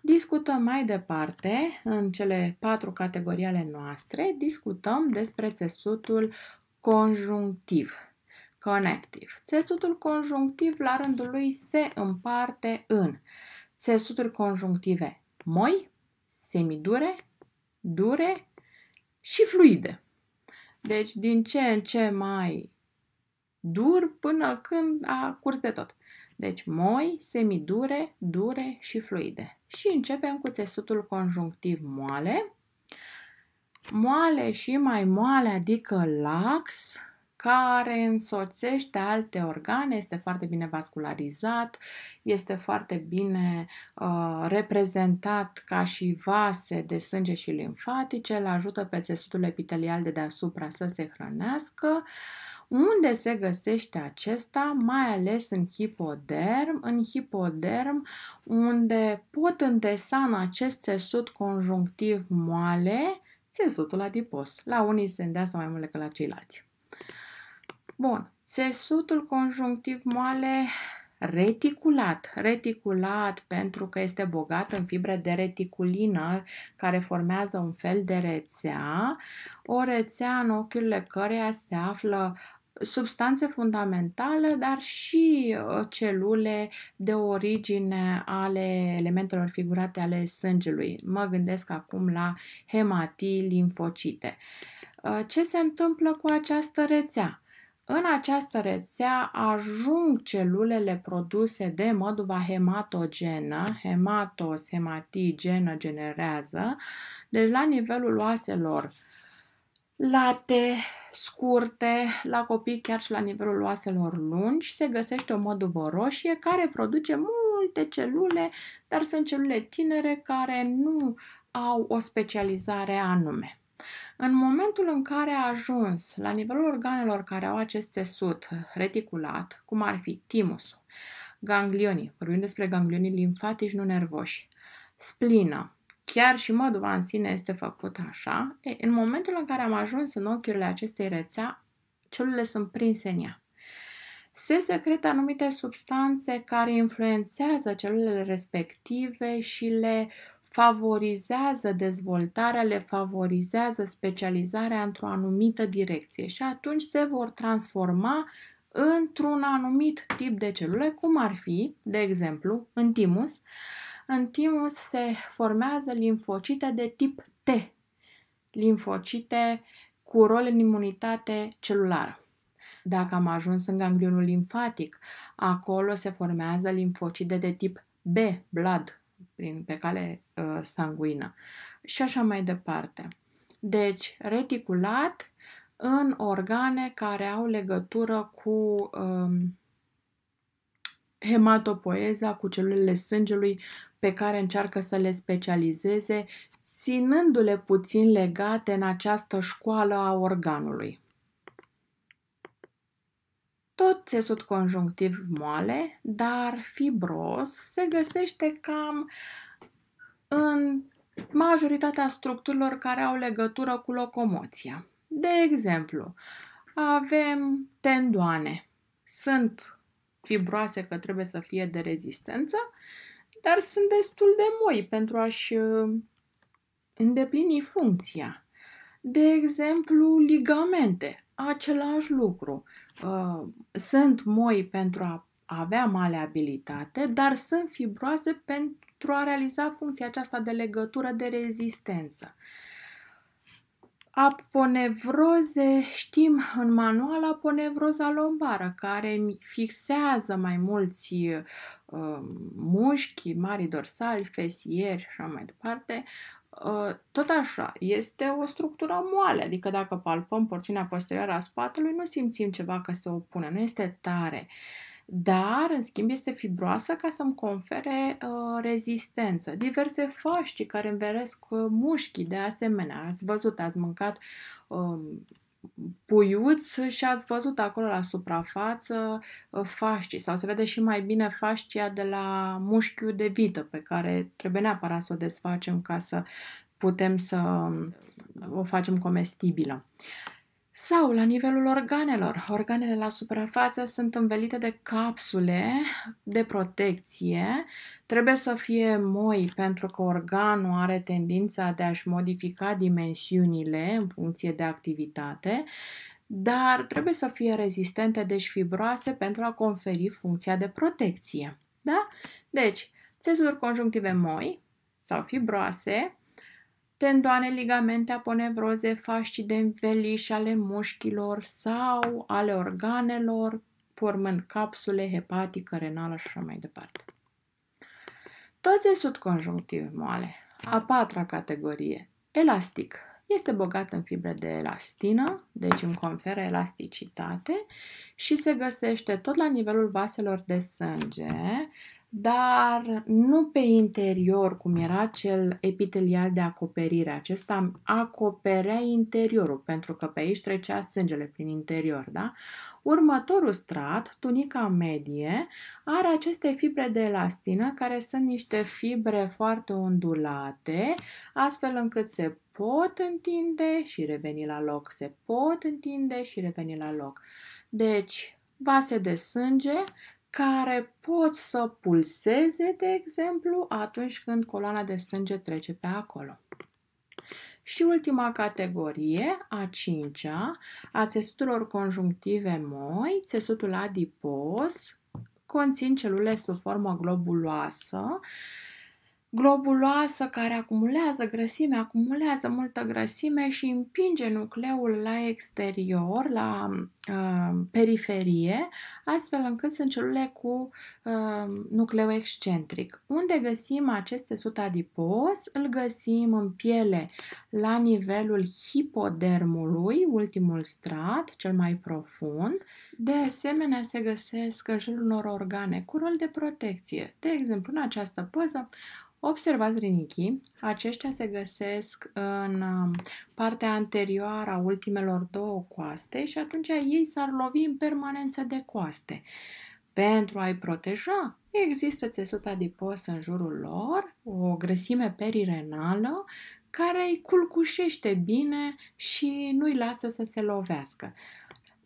Speaker 1: Discutăm mai departe, în cele patru categorii ale noastre, discutăm despre țesutul conjunctiv, connective. Țesutul conjunctiv, la rândul lui, se împarte în țesuturi conjunctive moi, semidure, dure și fluide. Deci din ce în ce mai dur până când a curs de tot. Deci moi, semidure, dure și fluide. Și începem cu țesutul conjunctiv moale. Moale și mai moale, adică lax, care însoțește alte organe, este foarte bine vascularizat, este foarte bine uh, reprezentat ca și vase de sânge și limfatice, îl ajută pe țesutul epitelial de deasupra să se hrănească. Unde se găsește acesta? Mai ales în hipoderm, în hipoderm unde pot întesa în acest țesut conjunctiv moale țesutul adipos. La unii se îndeasă mai mult decât la ceilalți. Bun, țesutul conjunctiv moale reticulat. Reticulat pentru că este bogat în fibre de reticulină care formează un fel de rețea, o rețea în ochiurile căreia se află substanțe fundamentale, dar și uh, celule de origine ale elementelor figurate ale sângelui. Mă gândesc acum la hematii limfocite. Uh, ce se întâmplă cu această rețea? În această rețea ajung celulele produse de măduva hematogenă, hematos, hematii, generează, deci la nivelul oaselor late, scurte, la copii chiar și la nivelul oaselor lungi, se găsește o măduvă roșie care produce multe celule, dar sunt celule tinere care nu au o specializare anume. În momentul în care a ajuns la nivelul organelor care au acest țesut reticulat, cum ar fi timusul, ganglionii, vorbim despre ganglionii limfatici nu nervoși, splină, chiar și măduva în sine este făcută așa, e, în momentul în care am ajuns în ochiurile acestei rețea, celulele sunt prinse în ea. Se secretă anumite substanțe care influențează celulele respective și le favorizează dezvoltarea, le favorizează specializarea într-o anumită direcție și atunci se vor transforma într-un anumit tip de celule, cum ar fi, de exemplu, în timus. În timus se formează limfocite de tip T, limfocite cu rol în imunitate celulară. Dacă am ajuns în ganglionul limfatic, acolo se formează limfocite de tip B, blood, prin, pe cale uh, sanguină și așa mai departe. Deci, reticulat în organe care au legătură cu um, hematopoeza, cu celulele sângelui pe care încearcă să le specializeze, ținându-le puțin legate în această școală a organului. Tot țesut conjunctiv moale, dar fibros, se găsește cam în majoritatea structurilor care au legătură cu locomoția. De exemplu, avem tendoane. Sunt fibroase că trebuie să fie de rezistență, dar sunt destul de moi pentru a-și uh, îndeplini funcția. De exemplu, ligamente, același lucru. Uh, sunt moi pentru a avea maleabilitate, dar sunt fibroase pentru pentru a realiza funcția aceasta de legătură de rezistență. Aponevroze, știm în manual aponevroza lombară, care fixează mai mulți uh, mușchi, mari dorsali, fesieri și așa mai departe, uh, tot așa, este o structură moale, adică dacă palpăm porțiunea posterioară a spatelui, nu simțim ceva că se opune, nu este tare dar, în schimb, este fibroasă ca să-mi confere uh, rezistență. Diverse faști care înveresc uh, mușchii, de asemenea. Ați văzut, ați mâncat uh, um, puiuț și ați văzut acolo la suprafață uh, faștii sau se vede și mai bine faștia de la mușchiul de vită pe care trebuie neapărat să o desfacem ca să putem să um, o facem comestibilă sau la nivelul organelor. Organele la suprafață sunt învelite de capsule de protecție. Trebuie să fie moi pentru că organul are tendința de a-și modifica dimensiunile în funcție de activitate, dar trebuie să fie rezistente, deci fibroase, pentru a conferi funcția de protecție. Da? Deci, țesuri conjunctive moi sau fibroase, tendoane, ligamente, aponevroze, fascii de înveliș ale mușchilor sau ale organelor, formând capsule hepatică, renală și așa mai departe. Toate sunt conjunctiv moale, a patra categorie, elastic, este bogat în fibre de elastină, deci îmi conferă elasticitate și se găsește tot la nivelul vaselor de sânge, dar nu pe interior, cum era cel epitelial de acoperire. Acesta acoperea interiorul, pentru că pe aici trecea sângele prin interior. Da? Următorul strat, tunica medie, are aceste fibre de elastină, care sunt niște fibre foarte ondulate, astfel încât se pot întinde și reveni la loc, se pot întinde și reveni la loc. Deci, vase de sânge care pot să pulseze, de exemplu, atunci când coloana de sânge trece pe acolo. Și ultima categorie, a cincea, a țesuturilor conjunctive moi, țesutul adipos, conțin celule sub formă globuloasă globuloasă care acumulează grăsime, acumulează multă grăsime și împinge nucleul la exterior, la uh, periferie, astfel încât sunt celule cu uh, nucleu excentric. Unde găsim aceste tesut adipos? Îl găsim în piele la nivelul hipodermului, ultimul strat, cel mai profund. De asemenea, se găsesc în jurul unor organe cu rol de protecție. De exemplu, în această poză, Observați rinichii, aceștia se găsesc în um, partea anterioară a ultimelor două coaste și atunci ei s-ar lovi în permanență de coaste. Pentru a-i proteja, există țesut adipos în jurul lor, o grăsime perirenală care îi culcușește bine și nu-i lasă să se lovească.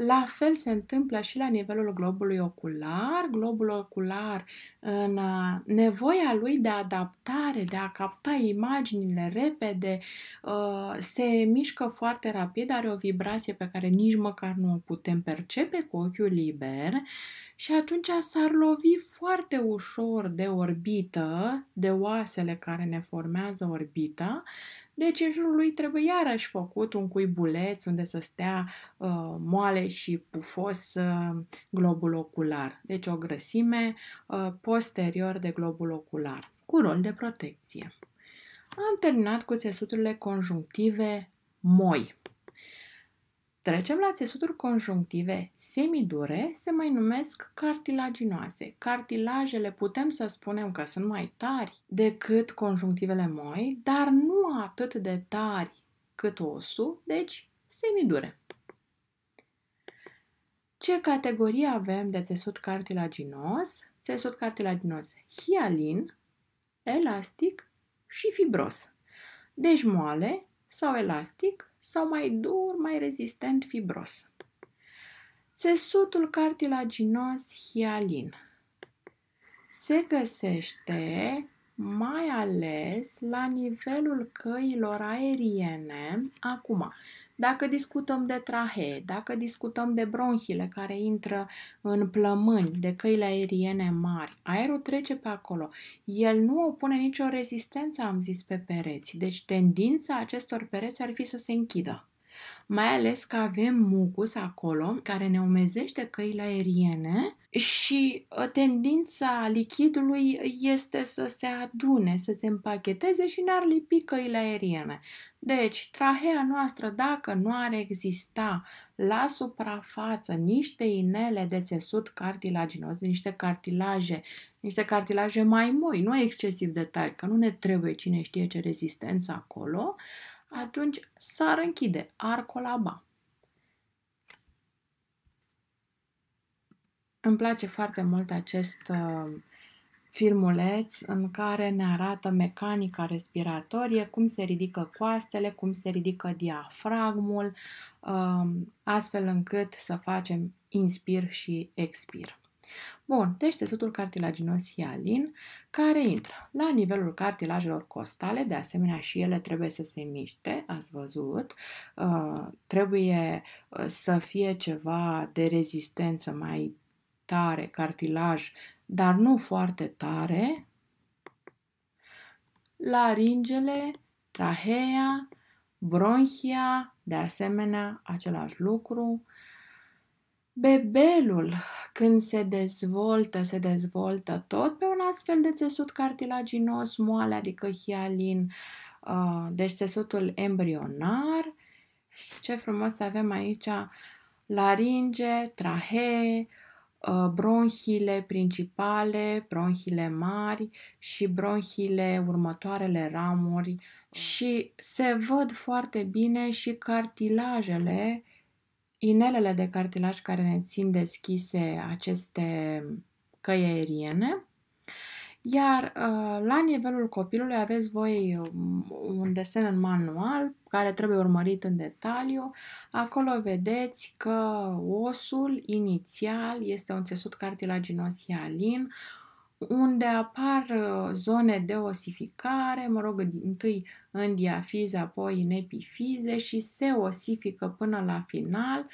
Speaker 1: La fel se întâmplă și la nivelul globului ocular. Globul ocular, în nevoia lui de adaptare, de a capta imaginile repede, ă, se mișcă foarte rapid, are o vibrație pe care nici măcar nu o putem percepe cu ochiul liber și atunci s-ar lovi foarte ușor de orbită, de oasele care ne formează orbita deci în jurul lui trebuie iarăși făcut un cuibuleț unde să stea uh, moale și pufos uh, globul ocular. Deci o grăsime uh, posterior de globul ocular, cu rol de protecție. Am terminat cu țesuturile conjunctive moi. Trecem la țesuturi conjunctive semidure, se mai numesc cartilaginoase. Cartilajele putem să spunem că sunt mai tari decât conjunctivele moi, dar nu atât de tari cât osul, deci semidure. Ce categorie avem de țesut cartilaginos? Țesut cartilaginos hialin, elastic și fibros. Deci moale sau elastic sau mai dur, mai rezistent fibros. Țesutul cartilaginos hialin se găsește mai ales la nivelul căilor aeriene. Acum, dacă discutăm de trahee, dacă discutăm de bronhile care intră în plămâni, de căile aeriene mari, aerul trece pe acolo. El nu opune nicio rezistență, am zis, pe pereți. Deci tendința acestor pereți ar fi să se închidă mai ales că avem mucus acolo care ne umezește căile aeriene și uh, tendința lichidului este să se adune, să se împacheteze și ne-ar lipi căile aeriene. Deci, trahea noastră, dacă nu ar exista la suprafață niște inele de țesut cartilaginos, niște cartilaje, niște cartilaje mai moi, nu excesiv de tari, că nu ne trebuie cine știe ce rezistență acolo, atunci s-ar închide, ar colaba. Îmi place foarte mult acest uh, filmuleț în care ne arată mecanica respiratorie, cum se ridică coastele, cum se ridică diafragmul, uh, astfel încât să facem inspir și expir. Bun, deci țesutul cartilaginos hialin care intră la nivelul cartilajelor costale, de asemenea și ele trebuie să se miște, ați văzut, uh, trebuie uh, să fie ceva de rezistență mai tare, cartilaj, dar nu foarte tare, laringele, trahea, bronhia, de asemenea, același lucru, Bebelul, când se dezvoltă, se dezvoltă tot pe un astfel de țesut cartilaginos moale, adică hialin, uh, deci țesutul embrionar. Și ce frumos avem aici laringe, trahee, uh, bronhile principale, bronhile mari și bronhile următoarele ramuri oh. și se văd foarte bine și cartilajele inelele de cartilaj care ne țin deschise aceste căi aeriene. Iar uh, la nivelul copilului aveți voi um, un desen în manual care trebuie urmărit în detaliu. Acolo vedeți că osul inițial este un țesut cartilaginos hialin, unde apar uh, zone de osificare, mă rog, întâi în diafize, apoi în epifize și se osifică până la final,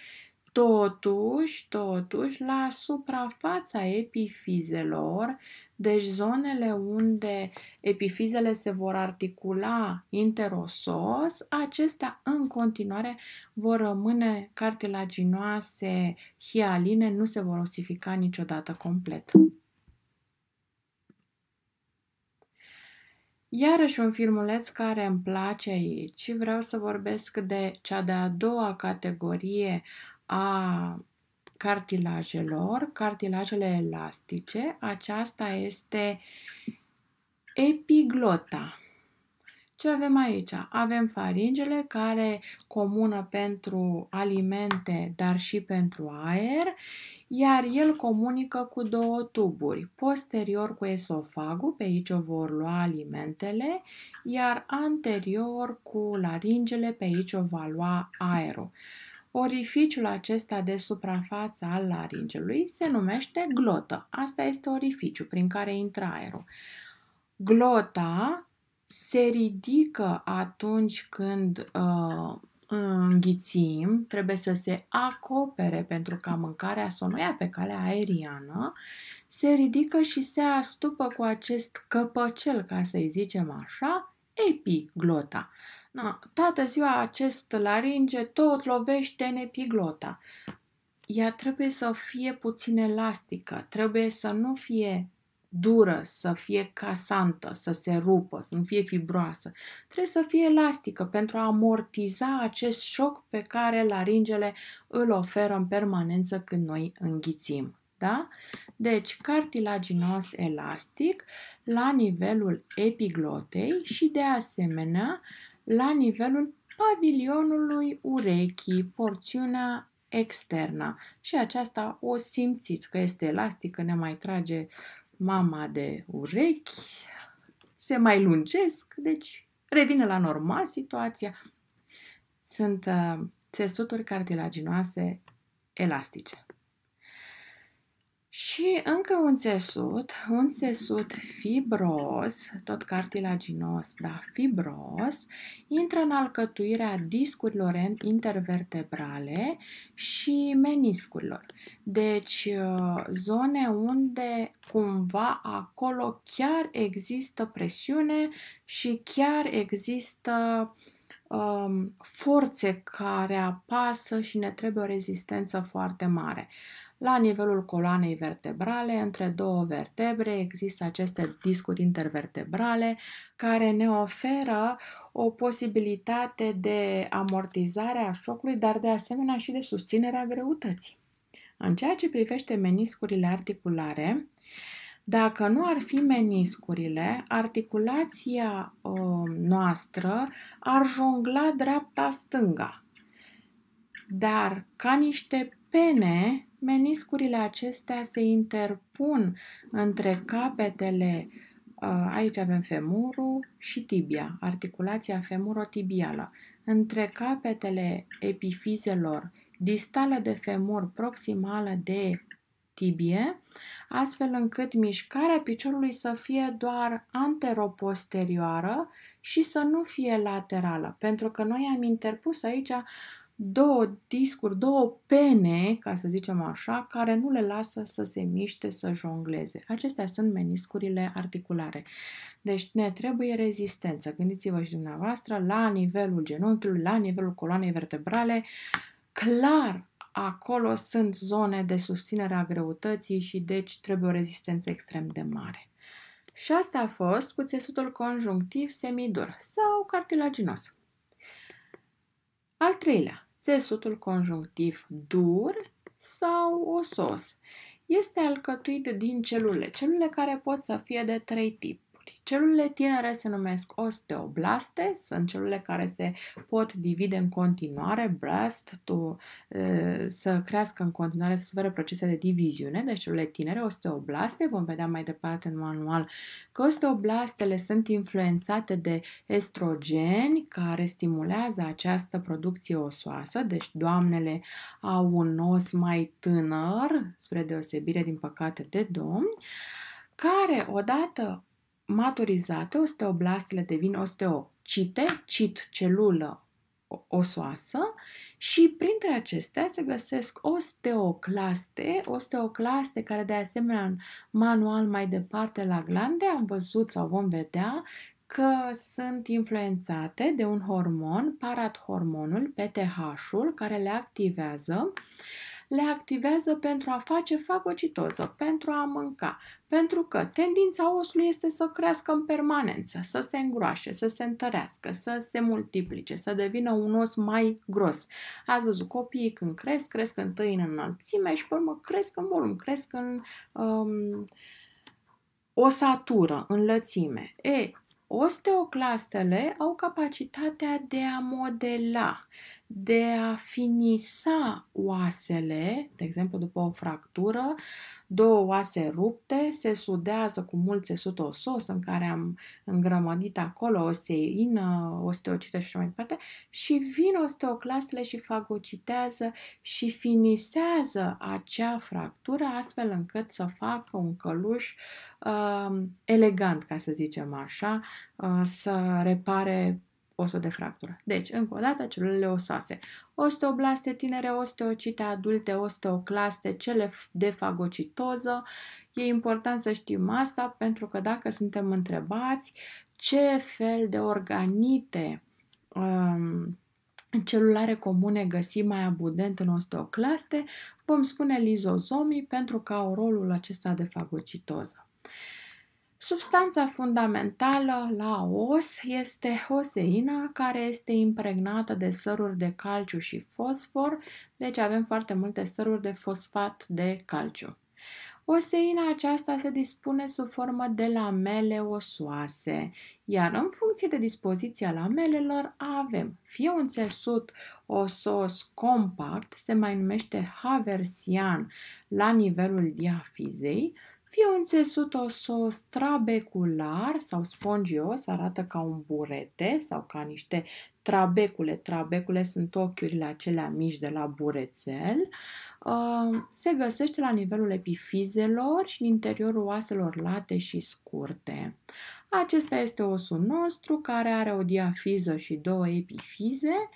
Speaker 1: Totuși, totuși, la suprafața epifizelor, deci zonele unde epifizele se vor articula interosos, acestea în continuare vor rămâne cartilaginoase hialine, nu se vor osifica niciodată complet. Iarăși un filmuleț care îmi place aici. Vreau să vorbesc de cea de-a doua categorie a cartilajelor, cartilajele elastice. Aceasta este epiglota. Ce avem aici? Avem faringele care comună pentru alimente, dar și pentru aer, iar el comunică cu două tuburi, posterior cu esofagul, pe aici vor lua alimentele, iar anterior cu laringele, pe aici o va lua aerul. Orificiul acesta de suprafață al laringelui se numește glotă. Asta este orificiul prin care intră aerul. Glota se ridică atunci când uh, înghițim, trebuie să se acopere pentru ca mâncarea să nu ia pe calea aeriană, se ridică și se astupă cu acest căpăcel, ca să-i zicem așa, epiglota. Na, toată ziua acest laringe tot lovește în epiglota. Ea trebuie să fie puțin elastică, trebuie să nu fie dură, să fie casantă, să se rupă, să nu fie fibroasă. Trebuie să fie elastică pentru a amortiza acest șoc pe care laringele îl oferă în permanență când noi înghițim. Da? Deci, cartilaginos elastic la nivelul epiglotei și, de asemenea, la nivelul pavilionului urechii, porțiunea externă. Și aceasta o simțiți că este elastică, ne mai trage mama de urechi, se mai lungesc, deci revine la normal situația. Sunt uh, țesuturi cartilaginoase elastice. Și încă un țesut, un țesut fibros, tot cartilaginos, dar fibros, intră în alcătuirea discurilor intervertebrale și meniscurilor. Deci, ă, zone unde cumva acolo chiar există presiune și chiar există um, forțe care apasă și ne trebuie o rezistență foarte mare. La nivelul coloanei vertebrale, între două vertebre, există aceste discuri intervertebrale care ne oferă o posibilitate de amortizare a șocului, dar de asemenea și de susținerea greutății. În ceea ce privește meniscurile articulare, dacă nu ar fi meniscurile, articulația ă, noastră ar jongla dreapta-stânga. Dar ca niște pene, meniscurile acestea se interpun între capetele, aici avem femurul și tibia, articulația femurotibială, între capetele epifizelor distală de femur, proximală de tibie, astfel încât mișcarea piciorului să fie doar anteroposterioară și să nu fie laterală, pentru că noi am interpus aici două discuri, două pene, ca să zicem așa, care nu le lasă să se miște, să jongleze. Acestea sunt meniscurile articulare. Deci ne trebuie rezistență. Gândiți-vă și dumneavoastră la nivelul genunchiului, la nivelul coloanei vertebrale. Clar, acolo sunt zone de susținere a greutății și deci trebuie o rezistență extrem de mare. Și asta a fost cu țesutul conjunctiv semidur sau cartilaginos. Al treilea, țesutul conjunctiv dur sau osos. Este alcătuit din celule, celule care pot să fie de trei tipuri Celulele tinere se numesc osteoblaste, sunt celule care se pot divide în continuare, blast, to, să crească în continuare, să suferă procese de diviziune, deci celulele tinere, osteoblaste, vom vedea mai departe în manual că osteoblastele sunt influențate de estrogeni care stimulează această producție osoasă, deci doamnele au un os mai tânăr, spre deosebire din păcate de domni, care odată maturizate, osteoblastele devin osteocite, cit celulă osoasă și printre acestea se găsesc osteoclaste, osteoclaste care de asemenea în manual mai departe la glande am văzut sau vom vedea că sunt influențate de un hormon, parathormonul, PTH-ul, care le activează le activează pentru a face fagocitoză, pentru a mânca, pentru că tendința osului este să crească în permanență, să se îngroașe, să se întărească, să se multiplice, să devină un os mai gros. Ați văzut, copiii când cresc, cresc întâi în înălțime și pe urmă cresc în volum, cresc în um, osatură, în lățime. E, osteoclastele au capacitatea de a modela, de a finisa oasele, de exemplu după o fractură, două oase rupte se sudează cu mult țesut osos în care am îngrămădit acolo oseină, osteocită și așa mai departe și vin osteoclastele și fagocitează și finisează acea fractură astfel încât să facă un căluș uh, elegant, ca să zicem așa, uh, să repare osul de fractură. Deci, încă o dată, celulele osoase. Osteoblaste tinere, osteocite adulte, osteoclaste, cele de fagocitoză. E important să știm asta pentru că dacă suntem întrebați ce fel de organite um, celulare comune găsim mai abundent în osteoclaste, vom spune lizozomii pentru că au rolul acesta de fagocitoză. Substanța fundamentală la os este oseina, care este impregnată de săruri de calciu și fosfor, deci avem foarte multe săruri de fosfat de calciu. Oseina aceasta se dispune sub formă de lamele osoase, iar în funcție de dispoziția lamelelor avem fie un țesut osos compact, se mai numește haversian la nivelul diafizei, fie un țesut osos-trabecular sau spongios, arată ca un burete sau ca niște trabecule. Trabecule sunt ochiurile acelea mici de la burețel. Se găsește la nivelul epifizelor și în interiorul oaselor late și scurte. Acesta este osul nostru care are o diafiză și două epifize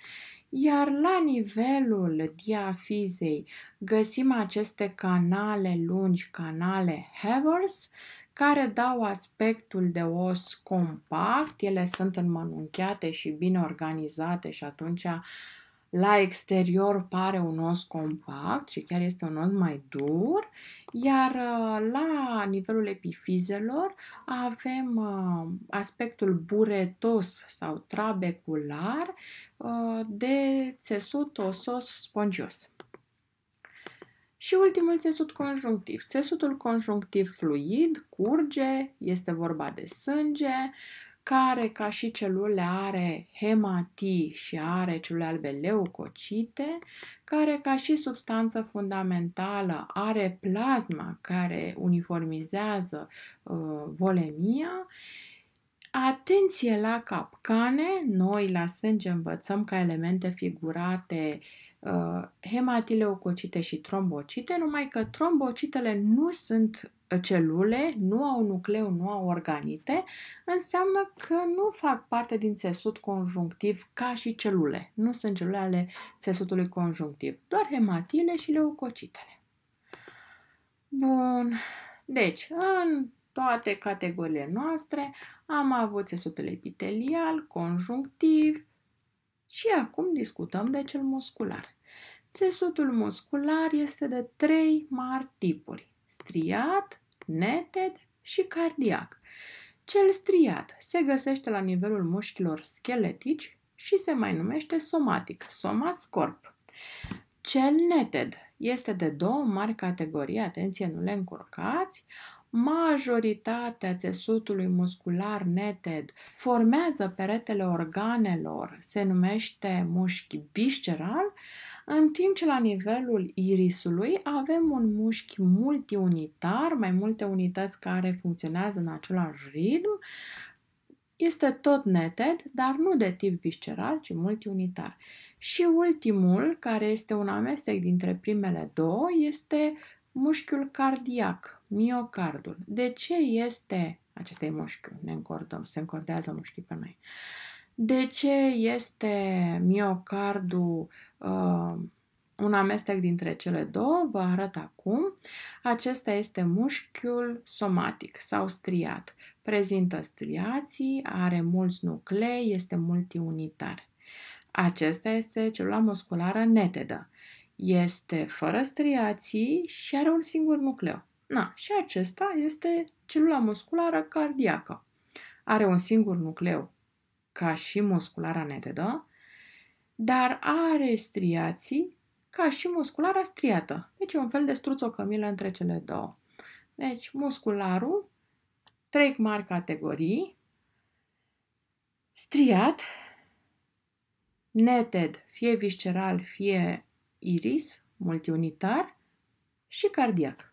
Speaker 1: iar la nivelul diafizei găsim aceste canale lungi, canale Havers, care dau aspectul de os compact. Ele sunt înmănunchiate și bine organizate și atunci la exterior pare un os compact și chiar este un os mai dur, iar uh, la nivelul epifizelor avem uh, aspectul buretos sau trabecular uh, de țesut osos spongios. Și ultimul țesut conjunctiv. Țesutul conjunctiv fluid curge, este vorba de sânge, care, ca și celule, are hematii și are celule albe leucocite, care, ca și substanță fundamentală, are plasma care uniformizează uh, volemia. Atenție la capcane! Noi la sânge învățăm ca elemente figurate Uh, hematileucocite și trombocite, numai că trombocitele nu sunt celule, nu au nucleu, nu au organite, înseamnă că nu fac parte din țesut conjunctiv ca și celule. Nu sunt celule ale țesutului conjunctiv, doar hematile și leucocitele. Bun, deci în toate categoriile noastre am avut țesutul epitelial, conjunctiv, și acum discutăm de cel muscular. Țesutul muscular este de trei mari tipuri. Striat, neted și cardiac. Cel striat se găsește la nivelul mușchilor scheletici și se mai numește somatic, somas corp. Cel neted este de două mari categorii, atenție, nu le încurcați, Majoritatea țesutului muscular neted formează peretele organelor, se numește mușchi visceral, în timp ce la nivelul irisului avem un mușchi multiunitar, mai multe unități care funcționează în același ritm, este tot neted, dar nu de tip visceral, ci multiunitar. Și ultimul, care este un amestec dintre primele două, este mușchiul cardiac, miocardul. De ce este, acesta e mușchiul, ne încordăm, se încordează mușchii pe noi. De ce este miocardul uh, un amestec dintre cele două? Vă arăt acum. Acesta este mușchiul somatic sau striat. Prezintă striații, are mulți nuclei, este multiunitar. Acesta este celula musculară netedă. Este fără striații și are un singur nucleu. Na, și acesta este celula musculară cardiacă. Are un singur nucleu, ca și musculara netedă, dar are striații ca și musculara striată. Deci e un fel de struțocămilă între cele două. Deci muscularul, trei mari categorii, striat, neted, fie visceral, fie iris, multiunitar și cardiac.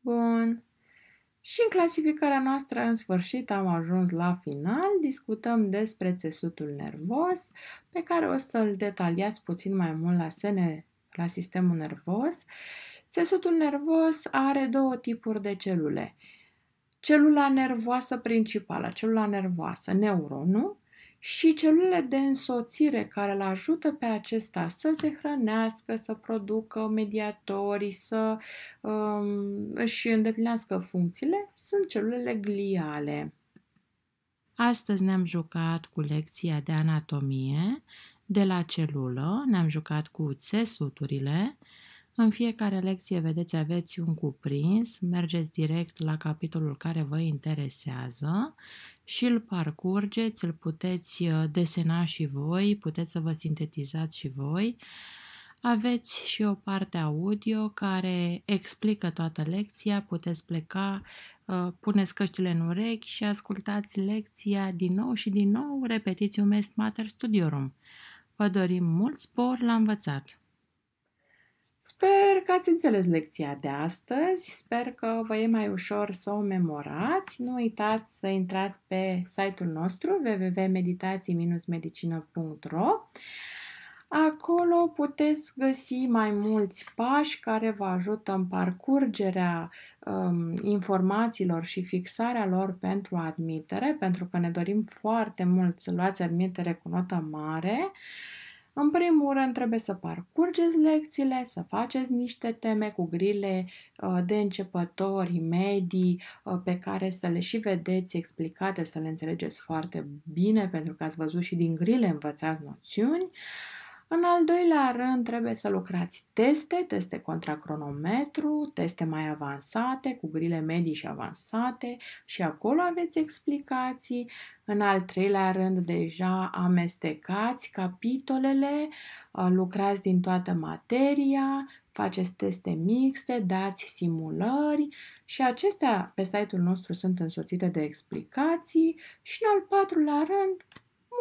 Speaker 1: Bun. Și în clasificarea noastră, în sfârșit, am ajuns la final. Discutăm despre țesutul nervos, pe care o să-l detaliați puțin mai mult la sene, la sistemul nervos. Țesutul nervos are două tipuri de celule. Celula nervoasă principală, celula nervoasă, neuronul, și celulele de însoțire care îl ajută pe acesta să se hrănească, să producă mediatorii, să um, își îndeplinească funcțiile, sunt celulele gliale. Astăzi ne-am jucat cu lecția de anatomie de la celulă, ne-am jucat cu țesuturile, în fiecare lecție vedeți aveți un cuprins, mergeți direct la capitolul care vă interesează și îl parcurgeți, îl puteți uh, desena și voi, puteți să vă sintetizați și voi. Aveți și o parte audio care explică toată lecția, puteți pleca, uh, puneți căștile în urechi și ascultați lecția din nou și din nou repetiți un Master Studiorum. Vă dorim mult spor la învățat! Sper că ați înțeles lecția de astăzi, sper că vă e mai ușor să o memorați. Nu uitați să intrați pe site-ul nostru www.meditații-medicină.ro Acolo puteți găsi mai mulți pași care vă ajută în parcurgerea um, informațiilor și fixarea lor pentru admitere, pentru că ne dorim foarte mult să luați admitere cu notă mare. Uh, în primul rând, trebuie să parcurgeți lecțiile, să faceți niște teme cu grile uh, de începători, medii, uh, pe care să le și vedeți explicate, să le înțelegeți foarte bine, pentru că ați văzut și din grile învățați noțiuni. În al doilea rând, trebuie să lucrați teste, teste contra cronometru, teste mai avansate, cu grile medii și avansate și acolo aveți explicații. În al treilea rând, deja amestecați capitolele, lucrați din toată materia, faceți teste mixte, dați simulări și acestea pe site-ul nostru sunt însoțite de explicații și în al patrulea rând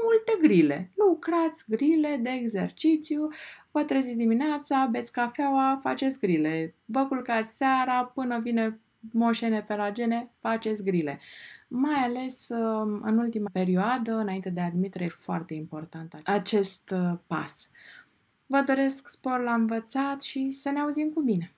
Speaker 1: multe grile. Lucrați grile de exercițiu, vă treziți dimineața, beți cafeaua, faceți grile. Vă culcați seara până vine moșene pe la gene, faceți grile. Mai ales um, în ultima perioadă, înainte de admitere, e foarte important acest uh, pas. Vă doresc spor la învățat și să ne auzim cu bine!